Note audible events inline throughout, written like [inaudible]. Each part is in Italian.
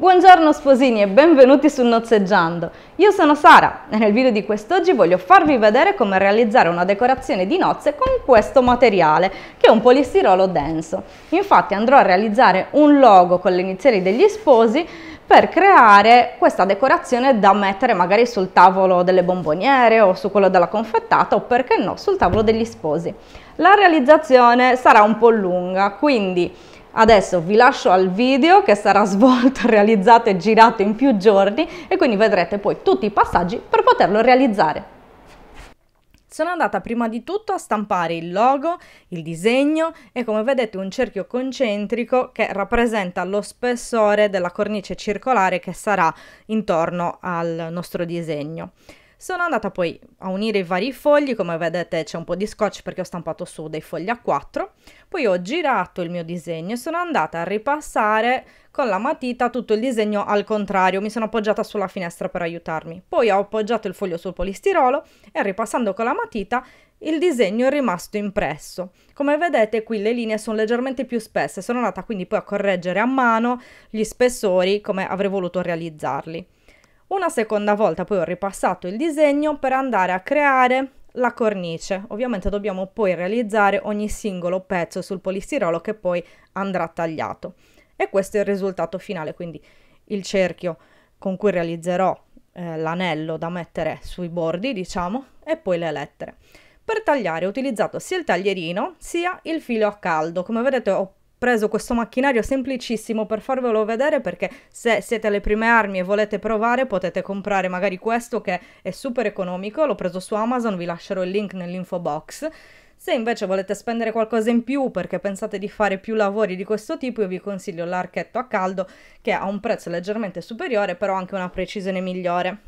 Buongiorno sposini e benvenuti su Nozzeggiando. Io sono Sara e nel video di quest'oggi voglio farvi vedere come realizzare una decorazione di nozze con questo materiale che è un polistirolo denso. Infatti andrò a realizzare un logo con le iniziali degli sposi per creare questa decorazione da mettere magari sul tavolo delle bomboniere o su quello della confettata o perché no sul tavolo degli sposi. La realizzazione sarà un po' lunga quindi Adesso vi lascio al video che sarà [laughs] svolto, realizzato e girato in più giorni e quindi vedrete poi tutti i passaggi per poterlo realizzare. Sono andata prima di tutto a stampare il logo, il disegno e come vedete un cerchio concentrico che rappresenta lo spessore della cornice circolare che sarà intorno al nostro disegno. Sono andata poi a unire i vari fogli, come vedete c'è un po' di scotch perché ho stampato su dei fogli a 4, poi ho girato il mio disegno e sono andata a ripassare con la matita tutto il disegno al contrario, mi sono appoggiata sulla finestra per aiutarmi, poi ho appoggiato il foglio sul polistirolo e ripassando con la matita il disegno è rimasto impresso. Come vedete qui le linee sono leggermente più spesse, sono andata quindi poi a correggere a mano gli spessori come avrei voluto realizzarli. Una seconda volta poi ho ripassato il disegno per andare a creare la cornice. Ovviamente dobbiamo poi realizzare ogni singolo pezzo sul polistirolo che poi andrà tagliato. E questo è il risultato finale, quindi il cerchio con cui realizzerò eh, l'anello da mettere sui bordi, diciamo, e poi le lettere. Per tagliare ho utilizzato sia il taglierino sia il filo a caldo. Come vedete ho preso questo macchinario semplicissimo per farvelo vedere perché se siete alle prime armi e volete provare potete comprare magari questo che è super economico, l'ho preso su Amazon, vi lascerò il link nell'info box. Se invece volete spendere qualcosa in più perché pensate di fare più lavori di questo tipo, io vi consiglio l'archetto a caldo che ha un prezzo leggermente superiore, però anche una precisione migliore.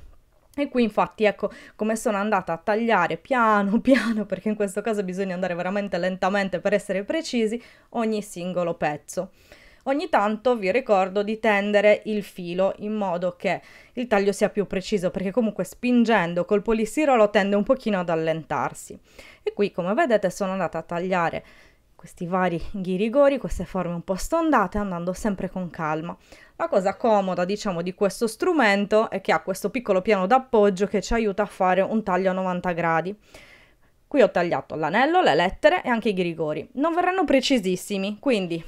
E qui infatti ecco come sono andata a tagliare piano [laughs] piano, perché in questo caso bisogna andare veramente lentamente per essere precisi, ogni singolo pezzo. Ogni tanto vi ricordo di tendere il filo in modo che il taglio sia più preciso, perché comunque spingendo col polistirolo tende un pochino ad allentarsi. E qui come vedete sono andata a tagliare questi vari ghirigori, queste forme un po' stondate, andando sempre con calma. La cosa comoda, diciamo, di questo strumento è che ha questo piccolo piano d'appoggio che ci aiuta a fare un taglio a 90 gradi. Qui ho tagliato l'anello, le lettere e anche i ghirigori. Non verranno precisissimi, quindi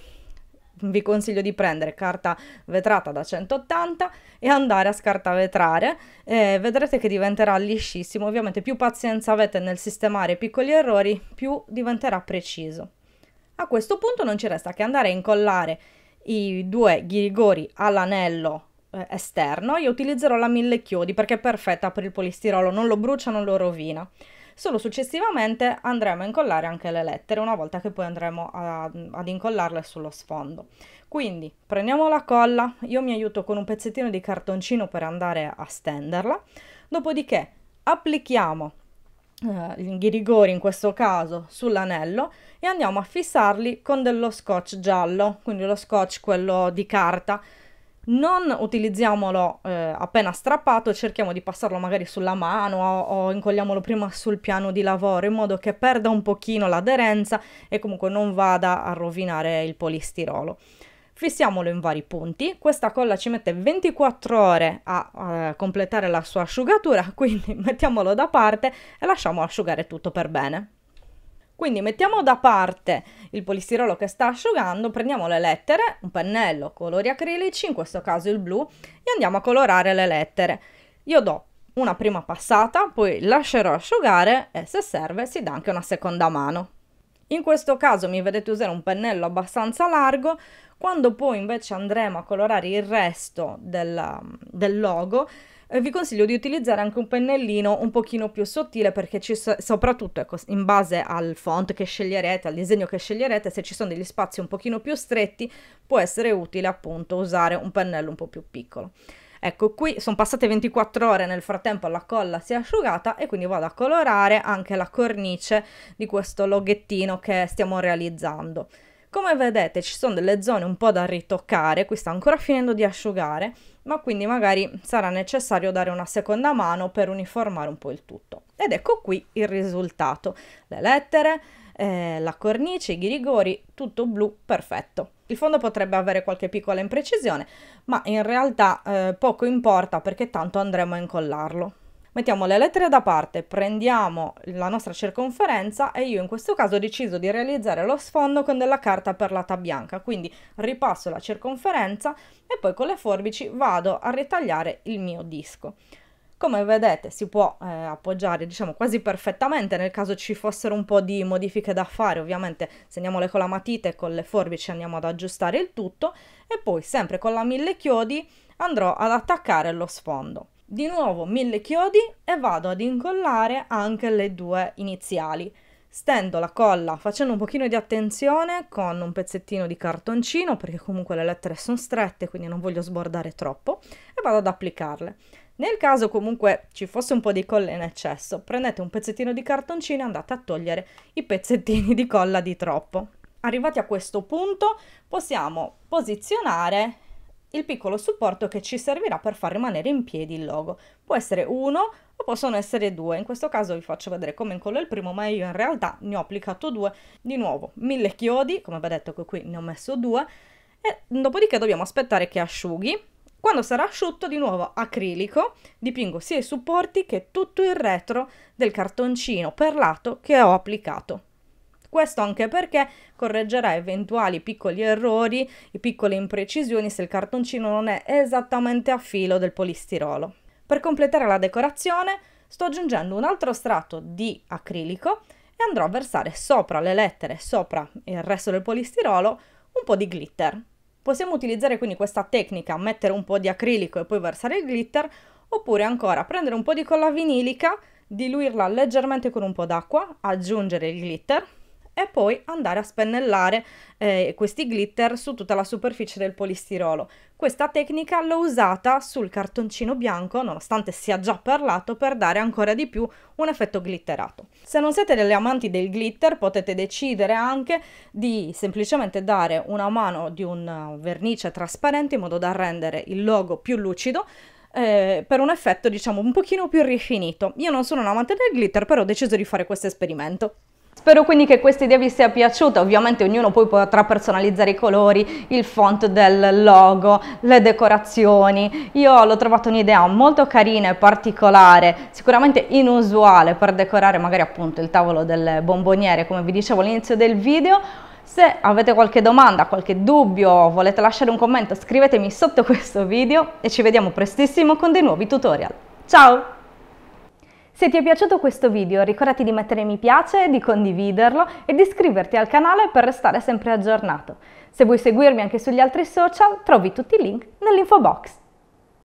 vi consiglio di prendere carta vetrata da 180 e andare a scartavetrare eh, vedrete che diventerà liscissimo ovviamente più pazienza avete nel sistemare piccoli errori più diventerà preciso a questo punto non ci resta che andare a incollare i due ghirigori all'anello eh, esterno. Io utilizzerò la mille chiodi perché è perfetta per il polistirolo, non lo brucia, non lo rovina. Solo successivamente andremo a incollare anche le lettere una volta che poi andremo a, ad incollarle sullo sfondo. Quindi prendiamo la colla, io mi aiuto con un pezzettino di cartoncino per andare a stenderla, dopodiché applichiamo eh, i rigori in questo caso sull'anello e andiamo a fissarli con dello scotch giallo, quindi lo scotch quello di carta. Non utilizziamolo eh, appena strappato, cerchiamo di passarlo magari sulla mano o, o incolliamolo prima sul piano di lavoro in modo che perda un pochino l'aderenza e comunque non vada a rovinare il polistirolo fissiamolo in vari punti, questa colla ci mette 24 ore a, a completare la sua asciugatura, [laughs] quindi mettiamolo da parte e lasciamo asciugare tutto per bene. Quindi mettiamo da parte il polistirolo che sta asciugando, prendiamo le lettere, un pennello, colori acrilici, in questo caso il blu, e andiamo a colorare le lettere. Io do una prima passata, poi lascerò asciugare e se serve si dà anche una seconda mano. In questo caso mi vedete usare un pennello abbastanza largo, quando poi invece andremo a colorare il resto del, mm, del logo eh, vi consiglio di utilizzare anche un pennellino un pochino più sottile perché ci so soprattutto ecco, in base al font che sceglierete, al disegno che sceglierete, se ci sono degli spazi un pochino più stretti può essere utile appunto usare un pennello un po' più piccolo. Ecco, qui sono passate 24 ore, nel frattempo la colla si è asciugata e quindi vado a colorare anche la cornice di questo loghettino che stiamo realizzando. Come vedete ci sono delle zone un po' da ritoccare, qui sta ancora finendo di asciugare, ma quindi magari sarà necessario dare una seconda mano per uniformare un po' il tutto. Ed ecco qui il risultato, le lettere, eh, la cornice, i ghirigori, tutto blu, perfetto. Il fondo potrebbe avere qualche piccola imprecisione, ma in realtà eh, poco importa perché tanto andremo a incollarlo. Mettiamo le lettere da parte, prendiamo la nostra circonferenza e io in questo caso ho deciso di realizzare lo sfondo con della carta perlata bianca, quindi ripasso la circonferenza e poi con le forbici vado a ritagliare il mio disco. Come vedete si può eh, appoggiare diciamo quasi perfettamente nel caso ci fossero un po' di modifiche da fare, ovviamente segniamole con la matita e con le forbici andiamo ad aggiustare il tutto e poi sempre con la mille chiodi andrò ad attaccare lo sfondo. Di nuovo mille chiodi e vado ad incollare anche le due iniziali Stendo la colla facendo un pochino di attenzione con un pezzettino di cartoncino perché comunque le lettere sono strette quindi non voglio sbordare troppo e vado ad applicarle. Nel caso comunque ci fosse un po' di colla in eccesso, prendete un pezzettino di cartoncino e andate a togliere i pezzettini di colla di troppo. Arrivati a questo punto possiamo posizionare il piccolo supporto che ci servirà per far rimanere in piedi il logo. Può essere uno o possono essere due, in questo caso vi faccio vedere come incollo il primo, ma io in realtà ne ho applicato due. Di nuovo, mille chiodi, come vi ho detto che qui ne ho messo due, e dopodiché dobbiamo aspettare che asciughi. Quando sarà asciutto, di nuovo acrilico, dipingo sia i supporti che tutto il retro del cartoncino perlato che ho applicato. Questo anche perché correggerà eventuali piccoli errori, piccole imprecisioni se il cartoncino non è esattamente a filo del polistirolo. Per completare la decorazione sto aggiungendo un altro strato di acrilico e andrò a versare sopra le lettere, sopra il resto del polistirolo, un po' di glitter. Possiamo utilizzare quindi questa tecnica, mettere un po' di acrilico e poi versare il glitter, oppure ancora prendere un po' di colla vinilica, diluirla leggermente con un po' d'acqua, aggiungere il glitter e poi andare a spennellare eh, questi glitter su tutta la superficie del polistirolo. Questa tecnica l'ho usata sul cartoncino bianco, nonostante sia già parlato, per dare ancora di più un effetto glitterato. Se non siete delle amanti del glitter potete decidere anche di semplicemente dare una mano di un vernice trasparente in modo da rendere il logo più lucido eh, per un effetto diciamo un pochino più rifinito. Io non sono un amante del glitter, però ho deciso di fare questo esperimento. Spero quindi che questa idea vi sia piaciuta, ovviamente ognuno poi potrà personalizzare i colori, il font del logo, le decorazioni. Io l'ho trovata un'idea molto carina e particolare, sicuramente inusuale per decorare magari appunto il tavolo delle bomboniere come vi dicevo all'inizio del video. Se avete qualche domanda, qualche dubbio, volete lasciare un commento, scrivetemi sotto questo video e ci vediamo prestissimo con dei nuovi tutorial. Ciao! Se ti è piaciuto questo video ricordati di mettere mi piace, di condividerlo e di iscriverti al canale per restare sempre aggiornato. Se vuoi seguirmi anche sugli altri social trovi tutti i link nell'info box.